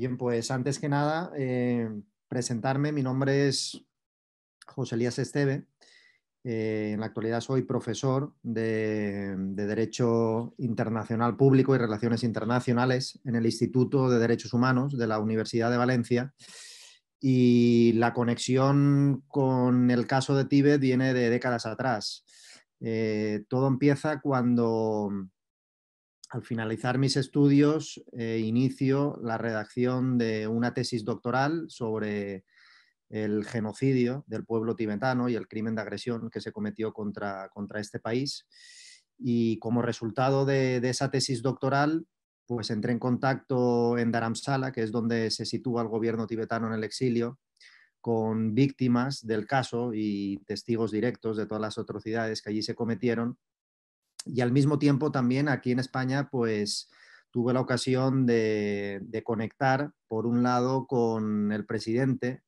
Bien, pues antes que nada, eh, presentarme. Mi nombre es José Elías Esteve. Eh, en la actualidad soy profesor de, Derecho Internacional Público y Relaciones Internacionales en el Instituto de Derechos Humanos de la Universidad de Valencia. Y la conexión con el caso de Tíbet viene de décadas atrás. Eh, todo empieza cuando al finalizar mis estudios, eh, inicio la redacción de una tesis doctoral sobre el genocidio del pueblo tibetano y el crimen de agresión que se cometió contra, este país. Y como resultado de, de esa tesis doctoral, pues entré en contacto en Dharamsala, que es donde se sitúa el gobierno tibetano en el exilio, con víctimas del caso y testigos directos de todas las atrocidades que allí se cometieron y al mismo tiempo también aquí en España, pues tuve la ocasión de, conectar, por un lado, con el presidente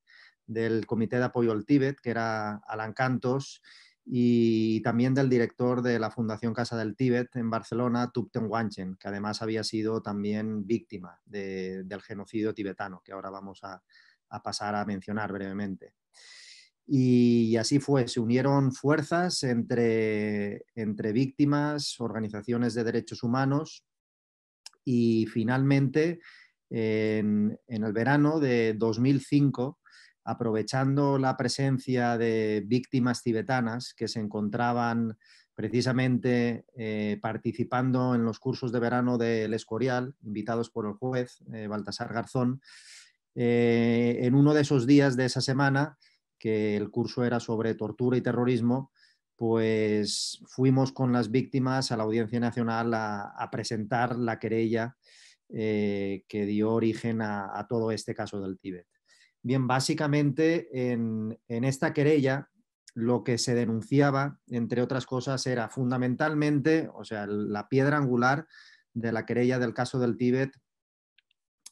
del Comité de Apoyo al Tíbet, que era Alan Cantos, y también del director de la Fundación Casa del Tíbet en Barcelona, Tupten Wanchen, que además había sido también víctima del genocidio tibetano, que ahora vamos a pasar a mencionar brevemente. Y así fue, se unieron fuerzas entre, entre víctimas, organizaciones de derechos humanos y finalmente en, el verano de 2005, aprovechando la presencia de víctimas tibetanas que se encontraban precisamente eh, participando en los cursos de verano del Escorial, invitados por el juez eh, Baltasar Garzón, eh, en uno de esos días de esa semana que el curso era sobre tortura y terrorismo, pues fuimos con las víctimas a la Audiencia Nacional a, presentar la querella eh, que dio origen a, todo este caso del Tíbet. Bien, básicamente en, esta querella lo que se denunciaba, entre otras cosas, era fundamentalmente, o sea, la piedra angular de la querella del caso del Tíbet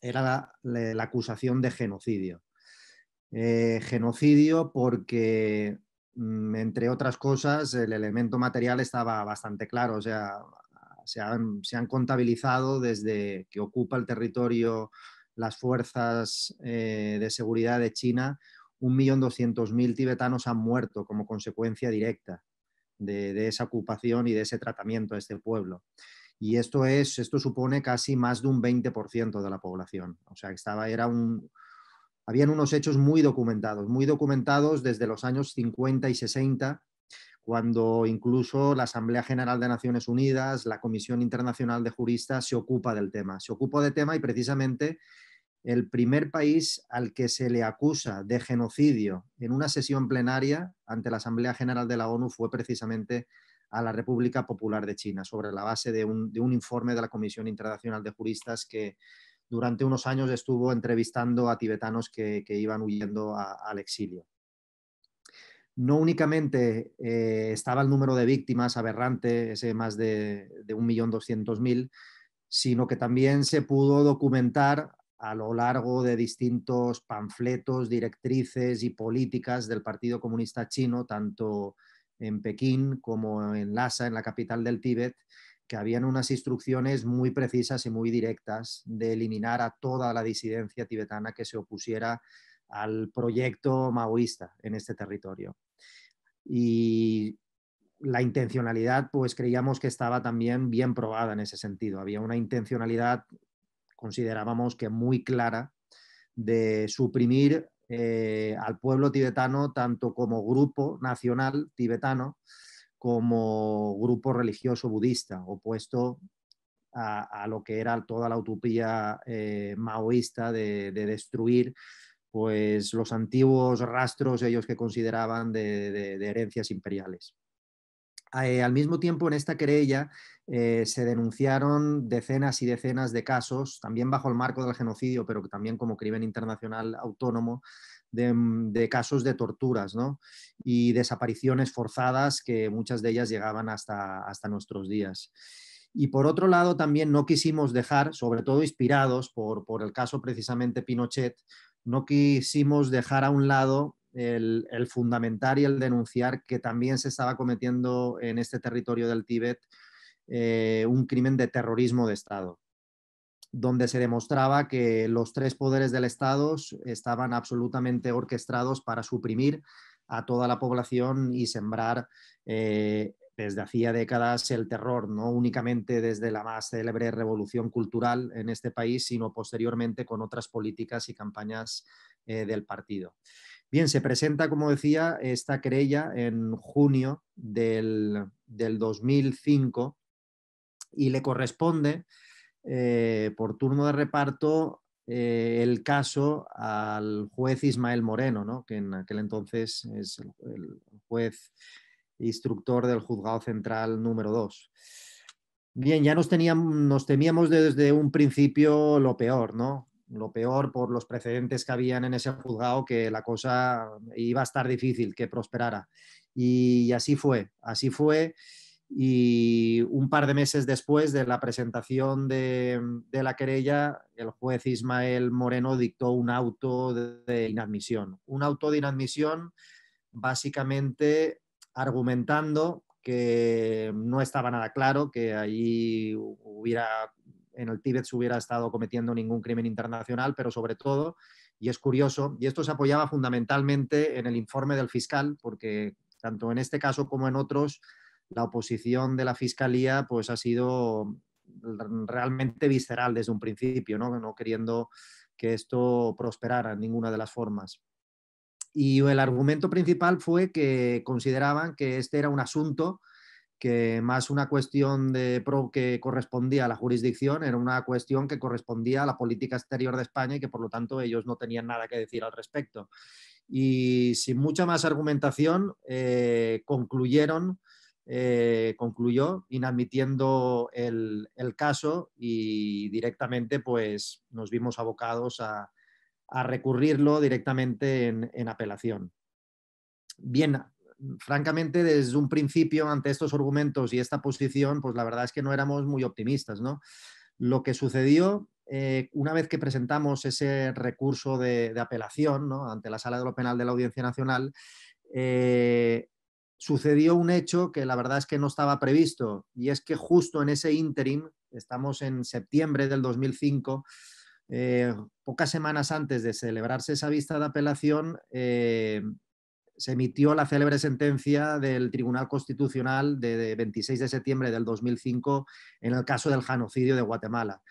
era la acusación de genocidio. Eh, genocidio porque, mm, entre otras cosas, el elemento material estaba bastante claro. O sea, se han, contabilizado desde que ocupa el territorio las fuerzas eh, de seguridad de China, 1.200.000 tibetanos han muerto como consecuencia directa de, esa ocupación y de ese tratamiento a este pueblo. Y esto, es, esto supone casi más de un 20% de la población. O sea, estaba, era un, habían unos hechos muy documentados, muy documentados desde los años 50 y 60, cuando incluso la Asamblea General de Naciones Unidas, la Comisión Internacional de Juristas se ocupa del tema. Se ocupa del tema y precisamente el primer país al que se le acusa de genocidio en una sesión plenaria ante la Asamblea General de la ONU fue precisamente a la República Popular de China, sobre la base de un, de un informe de la Comisión Internacional de Juristas que, durante unos años estuvo entrevistando a tibetanos que, iban huyendo al exilio. No únicamente eh, estaba el número de víctimas aberrante, ese más de, de 1.200.000, sino que también se pudo documentar a lo largo de distintos panfletos, directrices y políticas del Partido Comunista Chino, tanto en Pekín como en Lhasa, en la capital del Tíbet, que habían unas instrucciones muy precisas y muy directas de eliminar a toda la disidencia tibetana que se opusiera al proyecto maoísta en este territorio. Y la intencionalidad, pues creíamos que estaba también bien probada en ese sentido. Había una intencionalidad, considerábamos que muy clara, de suprimir eh, al pueblo tibetano tanto como grupo nacional tibetano, como grupo religioso budista, opuesto a, lo que era toda la utopía eh, maoísta de, destruir pues, los antiguos rastros ellos que consideraban de, herencias imperiales. Eh, al mismo tiempo, en esta querella eh, se denunciaron decenas y decenas de casos, también bajo el marco del genocidio, pero también como crimen internacional autónomo, Mm, de, casos de torturas ¿no? y desapariciones forzadas que muchas de ellas llegaban hasta, hasta nuestros días. Y por otro lado, también no quisimos dejar, sobre todo inspirados por, el caso precisamente Pinochet, no quisimos dejar a un lado el, el, fundamentar y el denunciar que también se estaba cometiendo en este territorio del Tíbet eh, un crimen de terrorismo de Estado donde se demostraba que los tres poderes del Estado estaban absolutamente orquestados para suprimir a toda la población y sembrar eh, desde hacía décadas el terror, no únicamente desde la más célebre revolución cultural en este país, sino posteriormente con otras políticas y campañas eh, del partido. Bien, se presenta, como decía, esta querella en junio del, del 2005 y le corresponde eh, por turno de reparto eh, el caso al juez Ismael Moreno, ¿no? que en aquel entonces es el, juez instructor del juzgado central número 2. Bien, ya nos, teníamos, nos temíamos desde un principio lo peor, ¿no? Lo peor por los precedentes que habían en ese juzgado, que la cosa iba a estar difícil, que prosperara. Y así fue, así fue y un par de meses después de la presentación de, la querella, el juez Ismael Moreno dictó un auto de inadmisión. Un auto de inadmisión básicamente argumentando que no estaba nada claro que allí hubiera, en el Tíbet se hubiera estado cometiendo ningún crimen internacional, pero sobre todo, y es curioso, y esto se apoyaba fundamentalmente en el informe del fiscal, porque tanto en este caso como en otros, la oposición de la Fiscalía pues, ha sido realmente visceral desde un principio, no, queriendo que esto prosperara en ninguna de las formas. Y el argumento principal fue que consideraban que este era un asunto que más una cuestión de que correspondía a la jurisdicción, era una cuestión que correspondía a la política exterior de España y que por lo tanto ellos no tenían nada que decir al respecto. Y sin mucha más argumentación, eh, concluyeron eh, concluyó inadmitiendo el, caso y directamente pues, nos vimos abocados a, recurrirlo directamente en, apelación. Bien, francamente, desde un principio, ante estos argumentos y esta posición, pues la verdad es que no éramos muy optimistas. ¿no? Lo que sucedió eh, una vez que presentamos ese recurso de, apelación ante la Sala de lo Penal de la Audiencia Nacional, eh, sucedió un hecho que la verdad es que no estaba previsto y es que justo en ese interim, estamos en septiembre del 2005, eh, pocas semanas antes de celebrarse esa vista de apelación, eh, se emitió la célebre sentencia del Tribunal Constitucional de, de 26 de septiembre del 2005 en el caso del genocidio de Guatemala,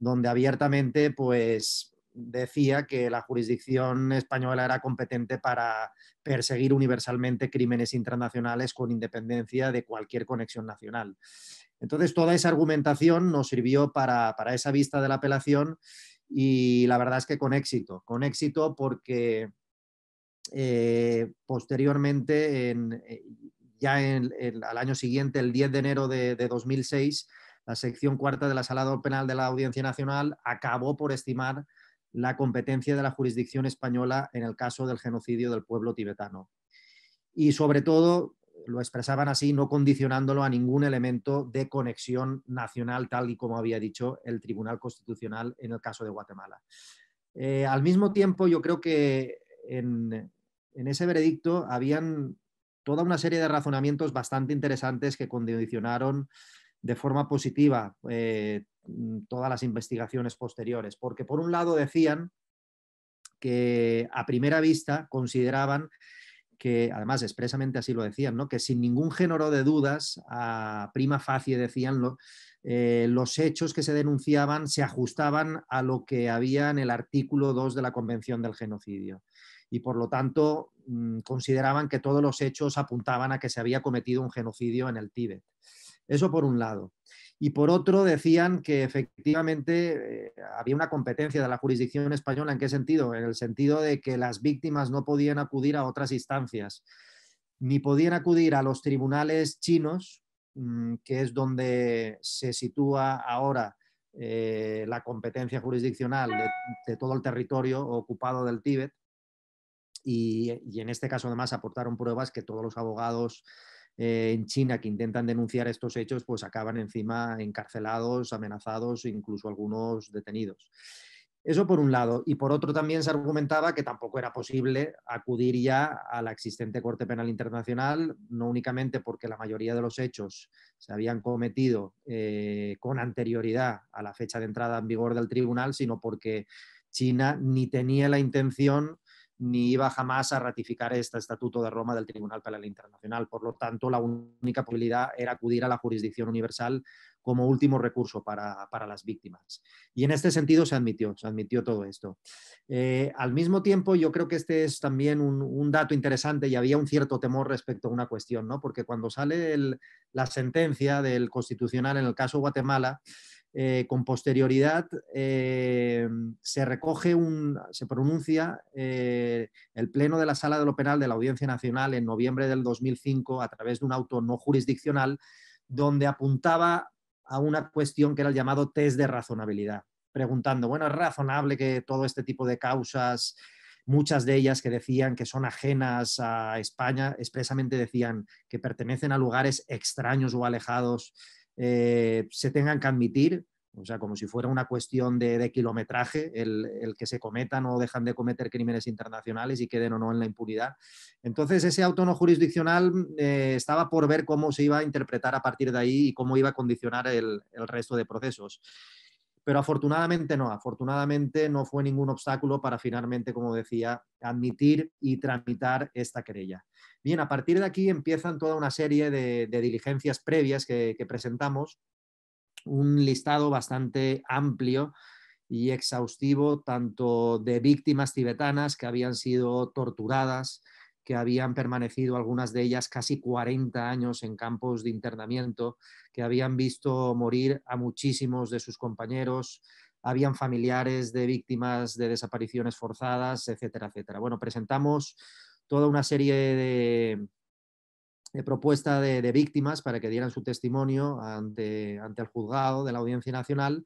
donde abiertamente pues, decía que la jurisdicción española era competente para perseguir universalmente crímenes internacionales con independencia de cualquier conexión nacional. Entonces, toda esa argumentación nos sirvió para, esa vista de la apelación y la verdad es que con éxito, con éxito porque eh, posteriormente, en, eh, ya en, al año siguiente, el 10 de enero de, 2006, la sección cuarta de la Sala Penal de la Audiencia Nacional acabó por estimar la competencia de la jurisdicción española en el caso del genocidio del pueblo tibetano. Y sobre todo, lo expresaban así, no condicionándolo a ningún elemento de conexión nacional, tal y como había dicho el Tribunal Constitucional en el caso de Guatemala. Eh, al mismo tiempo, yo creo que en, en ese veredicto habían toda una serie de razonamientos bastante interesantes que condicionaron de forma positiva eh, mm, todas las investigaciones posteriores, porque por un lado decían que a primera vista consideraban que, además expresamente así lo decían, ¿no? que sin ningún género de dudas, a prima facie decían, eh, los hechos que se denunciaban se ajustaban a lo que había en el artículo 2 de la Convención del Genocidio. Y por lo tanto, mm, consideraban que todos los hechos apuntaban a que se había cometido un genocidio en el Tíbet. Eso por un lado. Y por otro, decían que efectivamente eh, había una competencia de la jurisdicción española. ¿En qué sentido? En el sentido de que las víctimas no podían acudir a otras instancias, ni podían acudir a los tribunales chinos, mm, que es donde se sitúa ahora eh, la competencia jurisdiccional de, todo el territorio ocupado del Tíbet. y en este caso, además, aportaron pruebas que todos los abogados eh, en China que intentan denunciar estos hechos, pues acaban encima encarcelados, amenazados, incluso algunos detenidos. Eso por un lado. Y por otro también se argumentaba que tampoco era posible acudir ya a la existente Corte Penal Internacional, no únicamente porque la mayoría de los hechos se habían cometido eh, con anterioridad a la fecha de entrada en vigor del tribunal, sino porque China ni tenía la intención ni iba jamás a ratificar este Estatuto de Roma del Tribunal Penal Internacional. Por lo tanto, la única posibilidad era acudir a la jurisdicción universal como último recurso para, las víctimas. Y en este sentido se admitió, se admitió todo esto. Eh, al mismo tiempo, yo creo que este es también un, dato interesante y había un cierto temor respecto a una cuestión, ¿no? porque cuando sale la sentencia del Constitucional en el caso Guatemala, eh, con posterioridad eh, se recoge un, se pronuncia eh, el Pleno de la Sala de lo Penal de la Audiencia Nacional en noviembre del 2005 a través de un auto no jurisdiccional donde apuntaba a una cuestión que era el llamado test de razonabilidad, preguntando, bueno, ¿es razonable que todo este tipo de causas, muchas de ellas que decían que son ajenas a España, expresamente decían que pertenecen a lugares extraños o alejados eh, se tengan que admitir, o sea, como si fuera una cuestión de, kilometraje, el, que se cometan o dejan de cometer crímenes internacionales y queden o no en la impunidad. Entonces, ese autono jurisdiccional eh, estaba por ver cómo se iba a interpretar a partir de ahí y cómo iba a condicionar el resto de procesos. Pero afortunadamente no, afortunadamente no fue ningún obstáculo para finalmente, como decía, admitir y tramitar esta querella. Bien, a partir de aquí empiezan toda una serie de, diligencias previas que presentamos, un listado bastante amplio y exhaustivo tanto de víctimas tibetanas que habían sido torturadas, que habían permanecido algunas de ellas casi 40 años en campos de internamiento, que habían visto morir a muchísimos de sus compañeros, habían familiares de víctimas de desapariciones forzadas, etcétera, etcétera. Bueno, presentamos toda una serie de, propuestas de, víctimas para que dieran su testimonio ante, ante el juzgado de la Audiencia Nacional.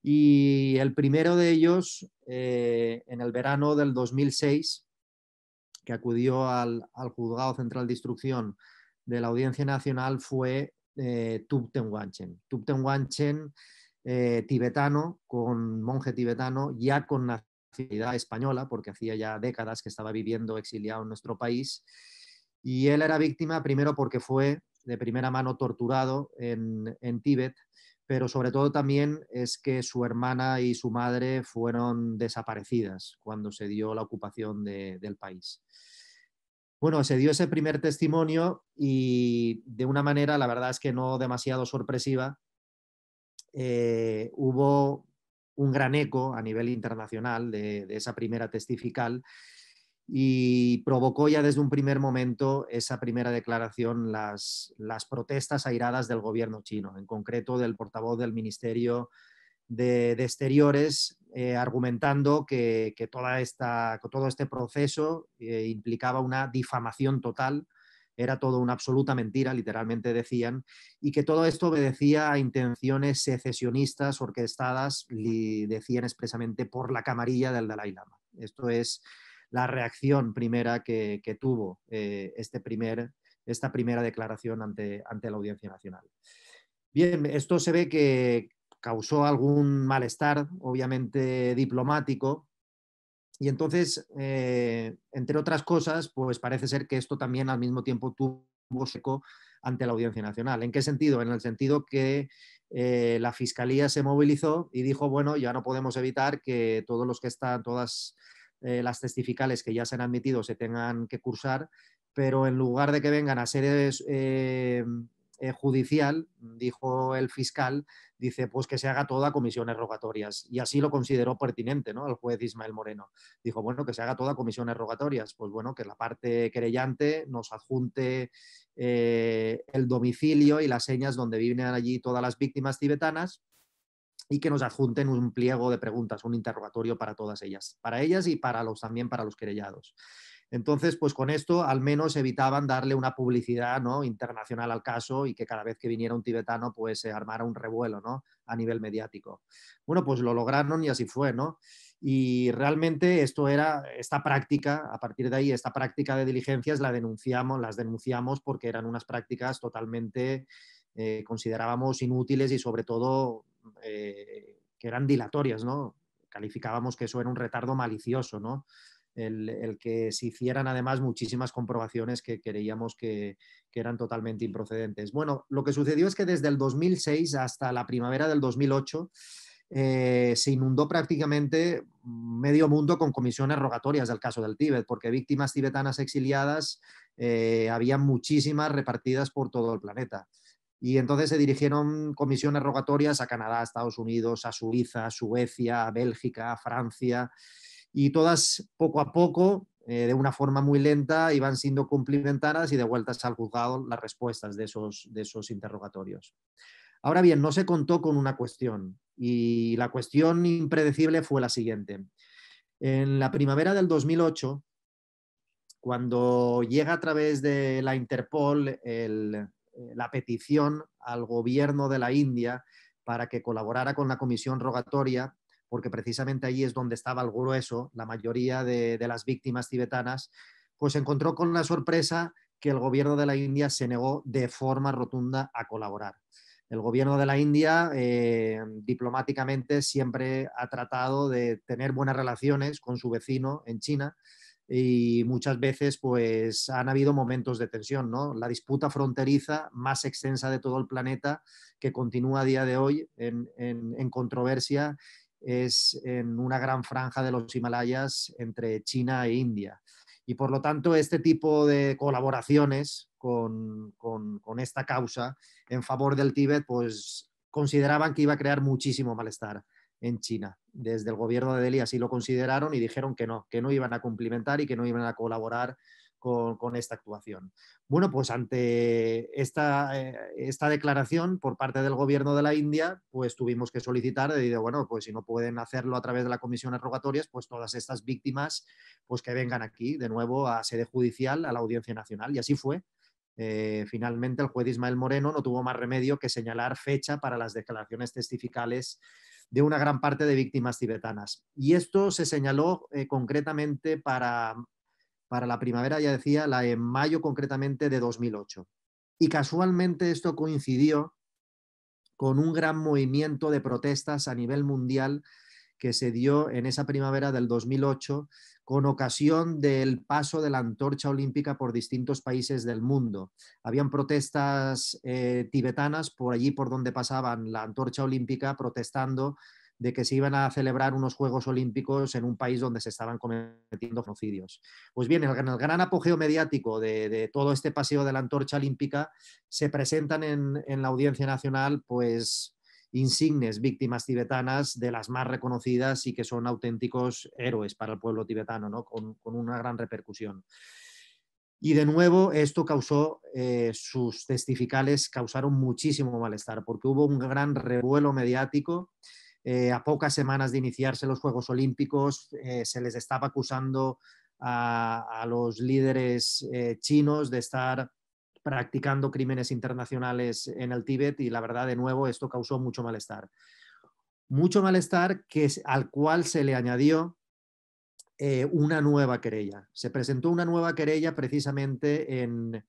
Y el primero de ellos, eh, en el verano del 2006, que acudió al, Juzgado Central de Instrucción de la Audiencia Nacional fue eh, Tubten eh, tibetano, con monje tibetano, ya con nacionalidad española, porque hacía ya décadas que estaba viviendo exiliado en nuestro país. Y él era víctima primero porque fue de primera mano torturado en, en Tíbet, pero sobre todo también es que su hermana y su madre fueron desaparecidas cuando se dio la ocupación del país. Bueno, se dio ese primer testimonio y de una manera, la verdad es que no demasiado sorpresiva, eh, hubo un gran eco a nivel internacional de, de esa primera testifical y provocó ya desde un primer momento esa primera declaración las, las protestas airadas del gobierno chino, en concreto del portavoz del Ministerio de, Exteriores, eh, argumentando que, toda esta, todo este proceso eh, implicaba una difamación total era todo una absoluta mentira, literalmente decían, y que todo esto obedecía a intenciones secesionistas orquestadas, decían expresamente, por la camarilla del Dalai Lama. Esto es la reacción primera que, tuvo eh, este primer, esta primera declaración ante, ante la Audiencia Nacional. Bien, esto se ve que causó algún malestar, obviamente diplomático, y entonces, eh, entre otras cosas, pues parece ser que esto también al mismo tiempo tuvo eco ante la Audiencia Nacional. ¿En qué sentido? En el sentido que eh, la Fiscalía se movilizó y dijo, bueno, ya no podemos evitar que todos los que están, todas eh, las testificales que ya se han admitido se tengan que cursar, pero en lugar de que vengan a ser eh, eh, judicial, dijo el fiscal, dice pues que se haga toda comisiones rogatorias. Y así lo consideró pertinente ¿no? el juez Ismael Moreno. Dijo, bueno, que se haga toda comisiones rogatorias. Pues bueno, que la parte querellante nos adjunte el domicilio y las señas donde viven allí todas las víctimas tibetanas y que nos adjunten un pliego de preguntas, un interrogatorio para todas ellas, para ellas y para los también para los querellados. Entonces, pues con esto al menos evitaban darle una publicidad ¿no? internacional al caso y que cada vez que viniera un tibetano pues se armara un revuelo ¿no? a nivel mediático. Bueno, pues lo lograron y así fue, ¿no? Y realmente esto era, esta práctica, a partir de ahí, esta práctica de diligencias la denunciamos, las denunciamos porque eran unas prácticas totalmente eh, considerábamos inútiles y sobre todo eh, que eran dilatorias, ¿no? Calificábamos que eso era un retardo malicioso, ¿no? El, que se hicieran además muchísimas comprobaciones que creíamos que, eran totalmente improcedentes. Bueno, lo que sucedió es que desde el 2006 hasta la primavera del 2008 eh, se inundó prácticamente medio mundo con comisiones rogatorias del caso del Tíbet, porque víctimas tibetanas exiliadas eh, había muchísimas repartidas por todo el planeta. Y entonces se dirigieron comisiones rogatorias a Canadá, a Estados Unidos, a Suiza, a Suecia, a Bélgica, a Francia, y todas poco a poco, eh, de una forma muy lenta, iban siendo cumplimentadas y devueltas al juzgado las respuestas de esos, de esos interrogatorios. Ahora bien, no se contó con una cuestión, y la cuestión impredecible fue la siguiente. En la primavera del 2008, cuando llega a través de la Interpol el, eh, la petición al gobierno de la India para que colaborara con la comisión rogatoria, porque precisamente allí es donde estaba el grueso, la mayoría de, las víctimas tibetanas, pues encontró con la sorpresa que el gobierno de la India se negó de forma rotunda a colaborar. El gobierno de la India eh, diplomáticamente siempre ha tratado de tener buenas relaciones con su vecino en China, y muchas veces pues han habido momentos de tensión, ¿no? La disputa fronteriza más extensa de todo el planeta que continúa a día de hoy en, controversia es en una gran franja de los Himalayas entre China e India. Y por lo tanto, este tipo de colaboraciones con, con esta causa en favor del Tíbet, pues consideraban que iba a crear muchísimo malestar en China. Desde el gobierno de Delhi así lo consideraron y dijeron que no, que no iban a cumplimentar y que no iban a colaborar con, esta actuación. Bueno, pues ante esta, eh, esta, declaración por parte del gobierno de la India, pues tuvimos que solicitar, de, bueno, pues si no pueden hacerlo a través de la comisión de rogatorias, pues todas estas víctimas, pues que vengan aquí de nuevo a sede judicial, a la Audiencia Nacional. Y así fue. Eh, finalmente, el juez Ismael Moreno no tuvo más remedio que señalar fecha para las declaraciones testificales de una gran parte de víctimas tibetanas. Y esto se señaló eh, concretamente para, para la primavera, ya decía, la en mayo concretamente de 2008. Y casualmente esto coincidió con un gran movimiento de protestas a nivel mundial que se dio en esa primavera del 2008 con ocasión del paso de la antorcha olímpica por distintos países del mundo. Habían protestas eh, tibetanas por allí por donde pasaban la antorcha olímpica protestando de que se iban a celebrar unos Juegos Olímpicos en un país donde se estaban cometiendo genocidios. Pues bien, en el, gran apogeo mediático de, todo este paseo de la antorcha olímpica se presentan en la audiencia nacional pues insignes víctimas tibetanas de las más reconocidas y que son auténticos héroes para el pueblo tibetano, ¿no? con, una gran repercusión. Y de nuevo esto causó, eh, sus testificales causaron muchísimo malestar, porque hubo un gran revuelo mediático. Eh, a pocas semanas de iniciarse los Juegos Olímpicos, eh, se les estaba acusando a los líderes chinos de estar practicando crímenes internacionales en el Tíbet y la verdad, de nuevo, esto causó mucho malestar. Mucho malestar que, al cual se le añadió eh, una nueva querella. Se presentó una nueva querella precisamente en,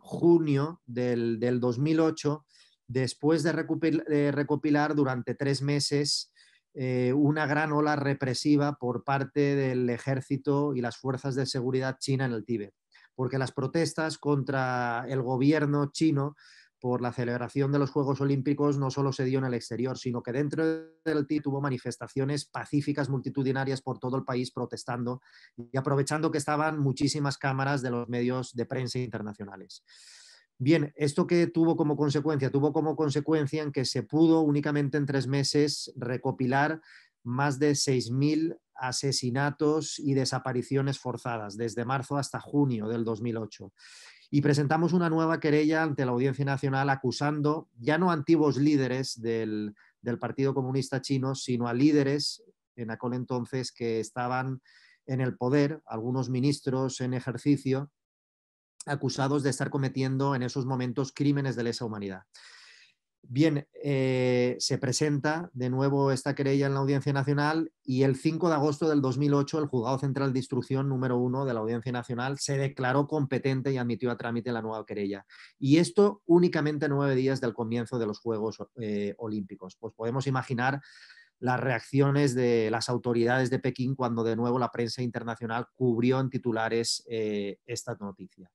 junio del, 2008, después de recopilar, durante tres meses eh, una gran ola represiva por parte del ejército y las fuerzas de seguridad china en el Tíbet porque las protestas contra el gobierno chino por la celebración de los Juegos Olímpicos no solo se dio en el exterior, sino que dentro del TI tuvo manifestaciones pacíficas multitudinarias por todo el país protestando y aprovechando que estaban muchísimas cámaras de los medios de prensa internacionales. Bien, ¿esto qué tuvo como consecuencia? Tuvo como consecuencia en que se pudo únicamente en tres meses recopilar más de 6.000 asesinatos y desapariciones forzadas desde marzo hasta junio del 2008. Y presentamos una nueva querella ante la Audiencia Nacional acusando ya no a antiguos líderes del, del Partido Comunista Chino, sino a líderes en aquel entonces que estaban en el poder, algunos ministros en ejercicio, acusados de estar cometiendo en esos momentos crímenes de lesa humanidad. Bien, eh, se presenta de nuevo esta querella en la Audiencia Nacional y el 5 de agosto del 2008 el Juzgado Central de Instrucción número uno de la Audiencia Nacional se declaró competente y admitió a trámite la nueva querella. Y esto únicamente nueve días del comienzo de los Juegos eh, Olímpicos. Pues podemos imaginar las reacciones de las autoridades de Pekín cuando de nuevo la prensa internacional cubrió en titulares eh, esta noticia.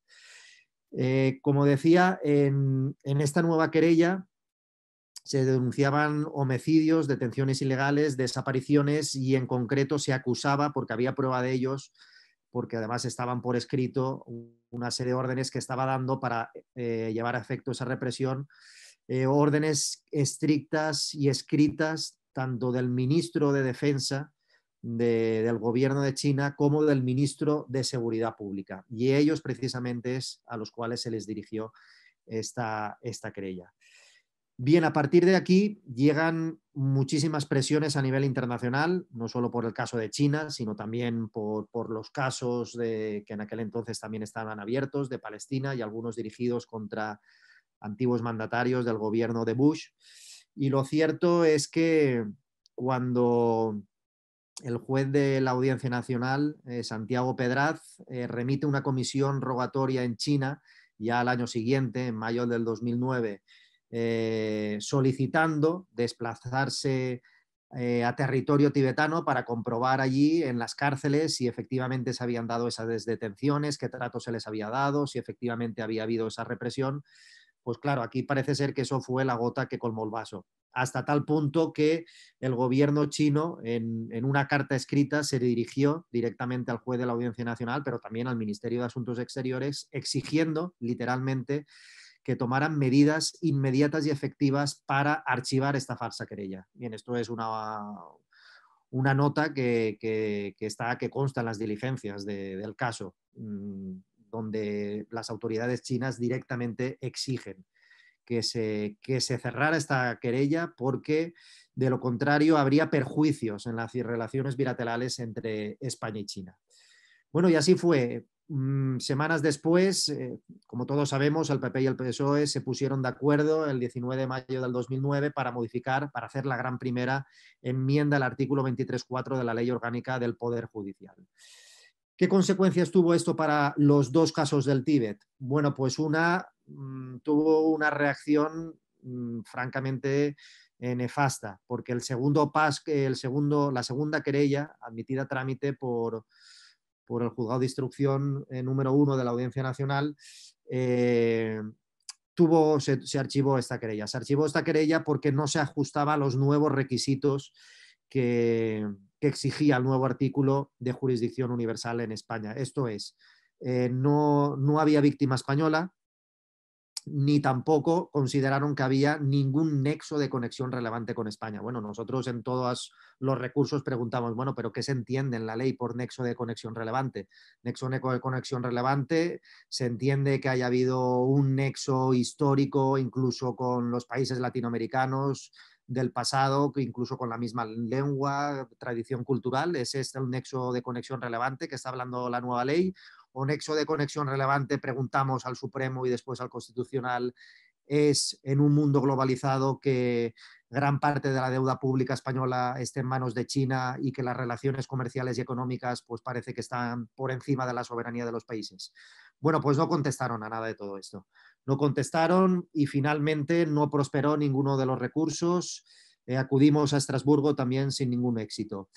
como decía, en esta nueva querella se denunciaban homicidios, detenciones ilegales, desapariciones y en concreto se acusaba, porque había prueba de ellos, porque además estaban por escrito una serie de órdenes que estaba dando para eh, llevar a efecto esa represión, eh, órdenes estrictas y escritas tanto del ministro de Defensa del gobierno de China como del ministro de Seguridad Pública. Y ellos precisamente es a los cuales se les dirigió esta, esta querella. Bien, a partir de aquí llegan muchísimas presiones a nivel internacional, no solo por el caso de China, sino también por, los casos que en aquel entonces también estaban abiertos de Palestina y algunos dirigidos contra antiguos mandatarios del gobierno de Bush. Y lo cierto es que cuando el juez de la Audiencia Nacional, eh, Santiago Pedraz, eh, remite una comisión rogatoria en China, ya al año siguiente, en mayo del 2009, eh, solicitando desplazarse eh, a territorio tibetano para comprobar allí en las cárceles si efectivamente se habían dado esas detenciones, qué trato se les había dado, si efectivamente había habido esa represión. Pues claro, aquí parece ser que eso fue la gota que colmó el vaso, hasta tal punto que el gobierno chino en una carta escrita se dirigió directamente al juez de la Audiencia Nacional, pero también al Ministerio de Asuntos Exteriores, exigiendo literalmente que tomaran medidas inmediatas y efectivas para archivar esta falsa querella. Bien, esto es una, una nota que, que, está, que consta en las diligencias del caso, mm, donde las autoridades chinas directamente exigen que se, que se cerrara esta querella porque de lo contrario habría perjuicios en las relaciones bilaterales entre España y China. Bueno, y así fue. Mm, semanas después, eh, como todos sabemos, el PP y el PSOE se pusieron de acuerdo el 19 de mayo del 2009 para modificar, para hacer la gran primera enmienda al artículo 23.4 de la Ley Orgánica del Poder Judicial. ¿Qué consecuencias tuvo esto para los dos casos del Tíbet? Bueno, pues una mm, tuvo una reacción mm, francamente eh, nefasta, porque el segundo pas, el segundo, la segunda querella admitida a trámite por por el juzgado de instrucción eh, número uno de la Audiencia Nacional, eh, tuvo, se, archivó esta querella. Se archivó esta querella porque no se ajustaba a los nuevos requisitos que, exigía el nuevo artículo de jurisdicción universal en España. Esto es, eh, no había víctima española, ni tampoco consideraron que había ningún nexo de conexión relevante con España. Bueno, nosotros en todos los recursos preguntamos, bueno, pero ¿qué se entiende en la ley por nexo de conexión relevante? Nexo de conexión relevante, se entiende que haya habido un nexo histórico incluso con los países latinoamericanos, del pasado, incluso con la misma lengua, tradición cultural. Ese es este el nexo de conexión relevante que está hablando la nueva ley o nexo de conexión relevante, preguntamos al Supremo y después al Constitucional, es en un mundo globalizado que gran parte de la deuda pública española esté en manos de China y que las relaciones comerciales y económicas pues parece que están por encima de la soberanía de los países. Bueno, pues no contestaron a nada de todo esto. No contestaron y finalmente no prosperó ninguno de los recursos. Eh, acudimos a Estrasburgo también sin ningún éxito.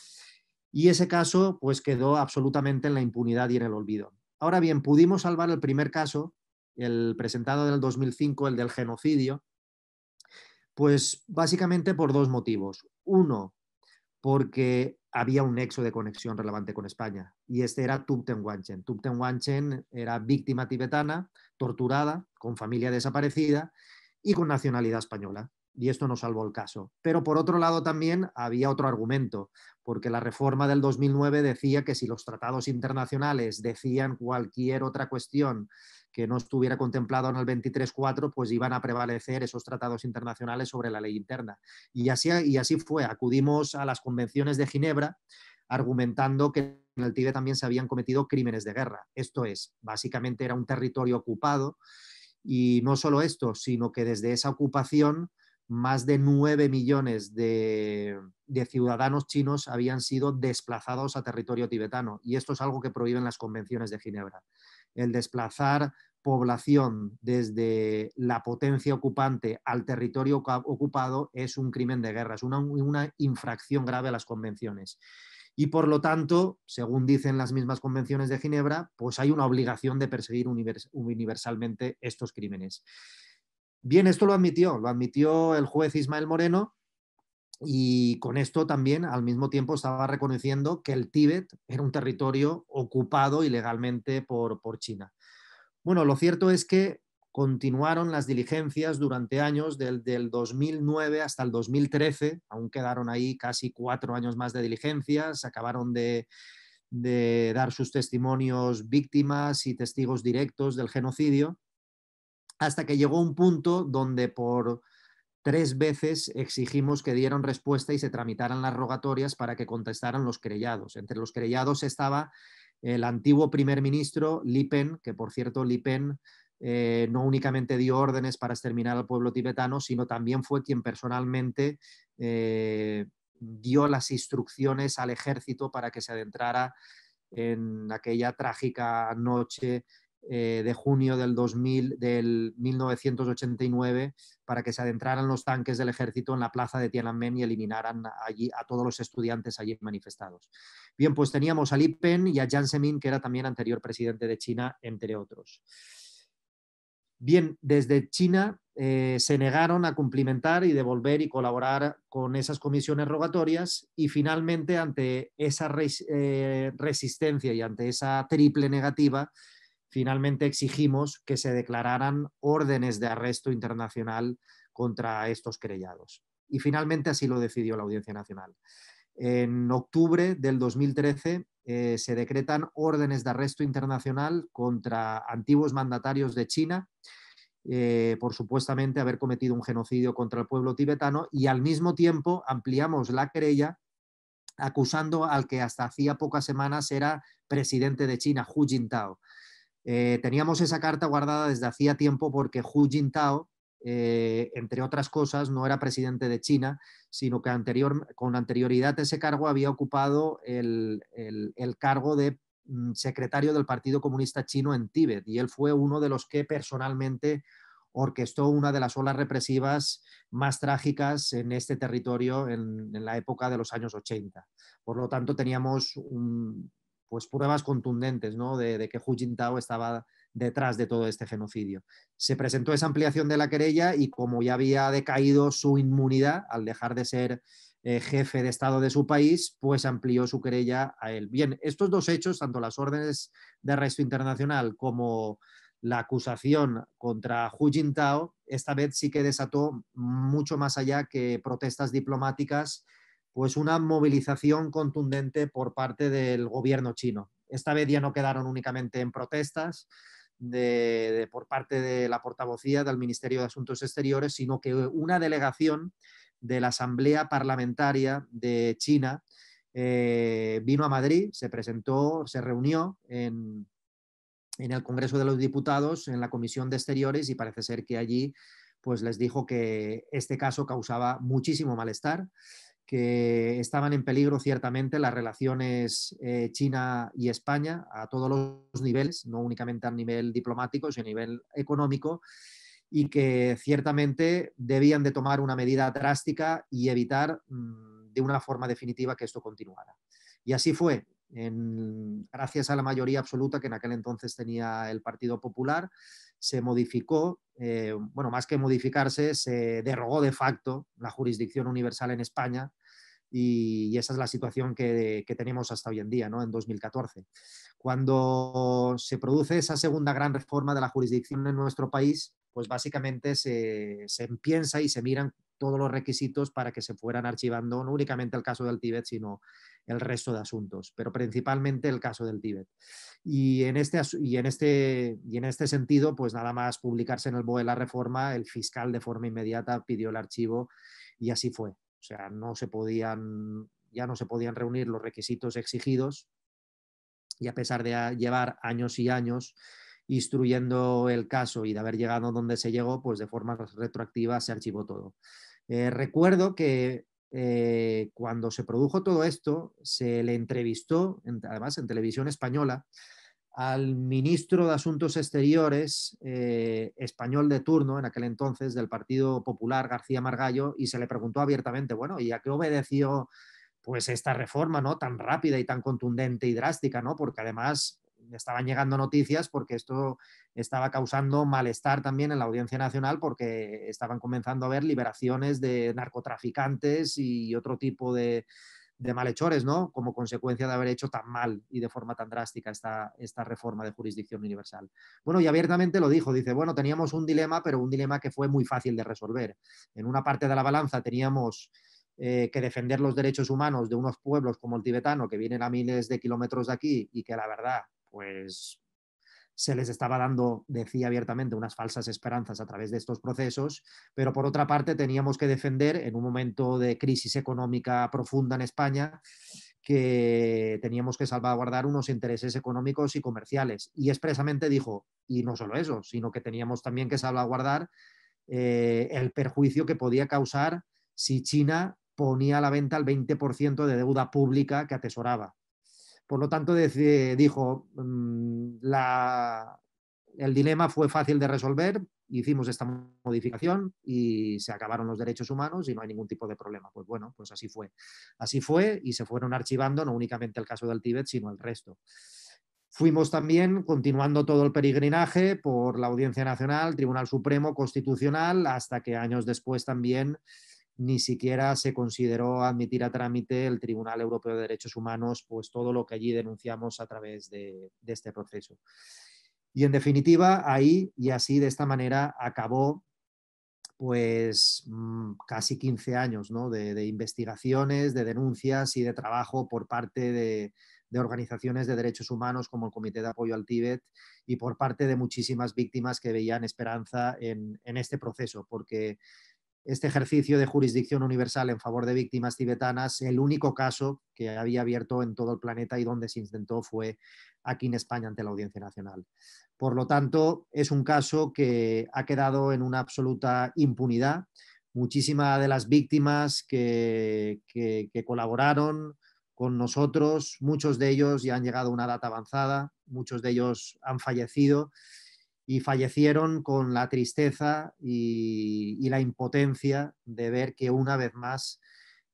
Y ese caso pues quedó absolutamente en la impunidad y en el olvido. Ahora bien, pudimos salvar el primer caso, el presentado del 2005, el del genocidio, pues básicamente por dos motivos. Uno, porque había un nexo de conexión relevante con España y este era Tubten Wanchen. Tubten Wanchen era víctima tibetana, torturada, con familia desaparecida y con nacionalidad española y esto no salvó el caso. Pero por otro lado también había otro argumento, porque la reforma del 2009 decía que si los tratados internacionales decían cualquier otra cuestión que no estuviera contemplado en el 23.4, pues iban a prevalecer esos tratados internacionales sobre la ley interna. Y así, y así fue. Acudimos a las convenciones de Ginebra argumentando que en el Tíbet también se habían cometido crímenes de guerra. Esto es, básicamente era un territorio ocupado y no solo esto, sino que desde esa ocupación más de nueve millones de, ciudadanos chinos habían sido desplazados a territorio tibetano. Y esto es algo que prohíben las convenciones de Ginebra. El desplazar población desde la potencia ocupante al territorio ocupado es un crimen de guerra, es una, una infracción grave a las convenciones. Y por lo tanto, según dicen las mismas convenciones de Ginebra, pues hay una obligación de perseguir universalmente estos crímenes. Bien, esto lo admitió, lo admitió el juez Ismael Moreno y con esto también al mismo tiempo estaba reconociendo que el Tíbet era un territorio ocupado ilegalmente por, China. Bueno, lo cierto es que continuaron las diligencias durante años, del, 2009 hasta el 2013, aún quedaron ahí casi cuatro años más de diligencias, acabaron de, de dar sus testimonios víctimas y testigos directos del genocidio hasta que llegó un punto donde por tres veces exigimos que dieran respuesta y se tramitaran las rogatorias para que contestaran los creyados. Entre los creyados estaba el antiguo primer ministro Lipen, que por cierto Lipen eh, no únicamente dio órdenes para exterminar al pueblo tibetano, sino también fue quien personalmente eh, dio las instrucciones al ejército para que se adentrara en aquella trágica noche eh, de junio del, del 1989 para que se adentraran los tanques del ejército en la plaza de Tiananmen y eliminaran allí a todos los estudiantes allí manifestados. Bien, pues teníamos a Li Pen y a Jiang Zemin, que era también anterior presidente de China, entre otros. Bien, desde China eh, se negaron a cumplimentar y devolver y colaborar con esas comisiones rogatorias y finalmente ante esa eh, resistencia y ante esa triple negativa, finalmente exigimos que se declararan órdenes de arresto internacional contra estos querellados. Y finalmente así lo decidió la Audiencia Nacional. En octubre del 2013 eh, se decretan órdenes de arresto internacional contra antiguos mandatarios de China eh, por supuestamente haber cometido un genocidio contra el pueblo tibetano y al mismo tiempo ampliamos la querella acusando al que hasta hacía pocas semanas era presidente de China, Hu Jintao. Eh, teníamos esa carta guardada desde hacía tiempo porque Hu Jintao, eh, entre otras cosas, no era presidente de China, sino que con anterioridad ese cargo había ocupado el, cargo de mm, secretario del Partido Comunista Chino en Tíbet y él fue uno de los que personalmente orquestó una de las olas represivas más trágicas en este territorio en, en la época de los años 80. Por lo tanto, teníamos un, pues pruebas contundentes ¿no? de, que Hu Jintao estaba detrás de todo este genocidio. Se presentó esa ampliación de la querella y como ya había decaído su inmunidad al dejar de ser eh, jefe de Estado de su país, pues amplió su querella a él. Bien, estos dos hechos, tanto las órdenes de arresto internacional como la acusación contra Hu Jintao, esta vez sí que desató mucho más allá que protestas diplomáticas pues una movilización contundente por parte del gobierno chino. Esta vez ya no quedaron únicamente en protestas de, por parte de la portavocía del Ministerio de Asuntos Exteriores, sino que una delegación de la Asamblea Parlamentaria de China eh, vino a Madrid, se presentó, se reunió en, en el Congreso de los Diputados, en la Comisión de Exteriores, y parece ser que allí pues les dijo que este caso causaba muchísimo malestar que estaban en peligro ciertamente las relaciones eh, China y España a todos los niveles, no únicamente a nivel diplomático, sino a nivel económico, y que ciertamente debían de tomar una medida drástica y evitar mm, de una forma definitiva que esto continuara. Y así fue gracias a la mayoría absoluta que en aquel entonces tenía el Partido Popular, se modificó, eh, bueno, más que modificarse, se derogó de facto la jurisdicción universal en España y, esa es la situación que, que, tenemos hasta hoy en día, ¿no? en 2014. Cuando se produce esa segunda gran reforma de la jurisdicción en nuestro país, pues básicamente se, se piensa y se miran todos los requisitos para que se fueran archivando no únicamente el caso del Tíbet, sino el resto de asuntos, pero principalmente el caso del Tíbet. Y en este, y en este, y en este sentido, pues nada más publicarse en el BOE la reforma, el fiscal de forma inmediata pidió el archivo y así fue. O sea, no se podían, ya no se podían reunir los requisitos exigidos y a pesar de llevar años y años instruyendo el caso y de haber llegado donde se llegó, pues de forma retroactiva se archivó todo. Eh, recuerdo que eh, cuando se produjo todo esto, se le entrevistó, además en televisión española, al ministro de Asuntos Exteriores eh, español de turno, en aquel entonces, del Partido Popular, García Margallo, y se le preguntó abiertamente, bueno, ¿y a qué obedeció pues esta reforma ¿no? tan rápida y tan contundente y drástica? ¿no? Porque además estaban llegando noticias porque esto estaba causando malestar también en la audiencia nacional porque estaban comenzando a ver liberaciones de narcotraficantes y otro tipo de, malhechores, ¿no? Como consecuencia de haber hecho tan mal y de forma tan drástica esta, esta reforma de jurisdicción universal. Bueno, y abiertamente lo dijo, dice, bueno, teníamos un dilema, pero un dilema que fue muy fácil de resolver. En una parte de la balanza teníamos eh, que defender los derechos humanos de unos pueblos como el tibetano, que vienen a miles de kilómetros de aquí y que la verdad pues se les estaba dando, decía abiertamente, unas falsas esperanzas a través de estos procesos, pero por otra parte teníamos que defender en un momento de crisis económica profunda en España que teníamos que salvaguardar unos intereses económicos y comerciales. Y expresamente dijo, y no solo eso, sino que teníamos también que salvaguardar eh, el perjuicio que podía causar si China ponía a la venta el 20% de deuda pública que atesoraba. Por lo tanto, dijo, mm, el dilema fue fácil de resolver, hicimos esta modificación y se acabaron los derechos humanos y no hay ningún tipo de problema. Pues bueno, pues así fue. Así fue y se fueron archivando no únicamente el caso del Tíbet, sino el resto. Fuimos también continuando todo el peregrinaje por la Audiencia Nacional, Tribunal Supremo, Constitucional, hasta que años después también ni siquiera se consideró admitir a trámite el Tribunal Europeo de Derechos Humanos, pues todo lo que allí denunciamos a través de, este proceso. Y en definitiva, ahí y así de esta manera acabó pues mm, casi 15 años de, investigaciones, de denuncias y de trabajo por parte de, organizaciones de derechos humanos como el Comité de Apoyo al Tíbet y por parte de muchísimas víctimas que veían esperanza en, en este proceso, porque este ejercicio de jurisdicción universal en favor de víctimas tibetanas, el único caso que había abierto en todo el planeta y donde se intentó fue aquí en España ante la Audiencia Nacional. Por lo tanto, es un caso que ha quedado en una absoluta impunidad. Muchísimas de las víctimas que, colaboraron con nosotros, muchos de ellos ya han llegado a una edad avanzada, muchos de ellos han fallecido y fallecieron con la tristeza y, la impotencia de ver que una vez más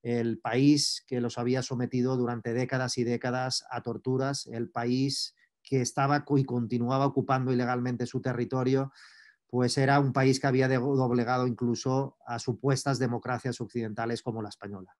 el país que los había sometido durante décadas y décadas a torturas, el país que estaba y continuaba ocupando ilegalmente su territorio, pues era un país que había doblegado incluso a supuestas democracias occidentales como la española.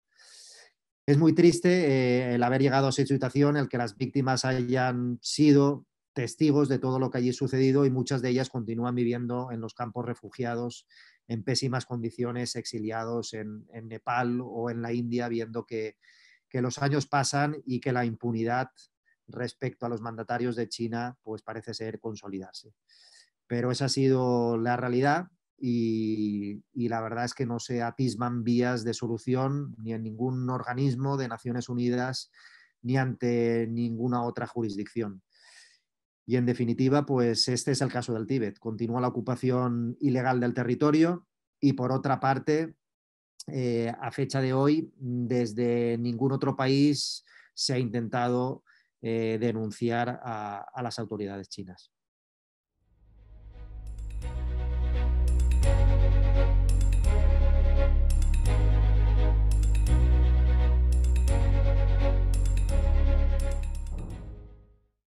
Es muy triste eh, el haber llegado a esa situación, el que las víctimas hayan sido testigos de todo lo que allí ha sucedido y muchas de ellas continúan viviendo en los campos refugiados en pésimas condiciones, exiliados en, Nepal o en la India, viendo que, los años pasan y que la impunidad respecto a los mandatarios de China pues parece ser consolidarse. Pero esa ha sido la realidad y, y la verdad es que no se atisman vías de solución ni en ningún organismo de Naciones Unidas ni ante ninguna otra jurisdicción. Y en definitiva, pues este es el caso del Tíbet. Continúa la ocupación ilegal del territorio y por otra parte, eh, a fecha de hoy, desde ningún otro país se ha intentado eh, denunciar a las autoridades chinas.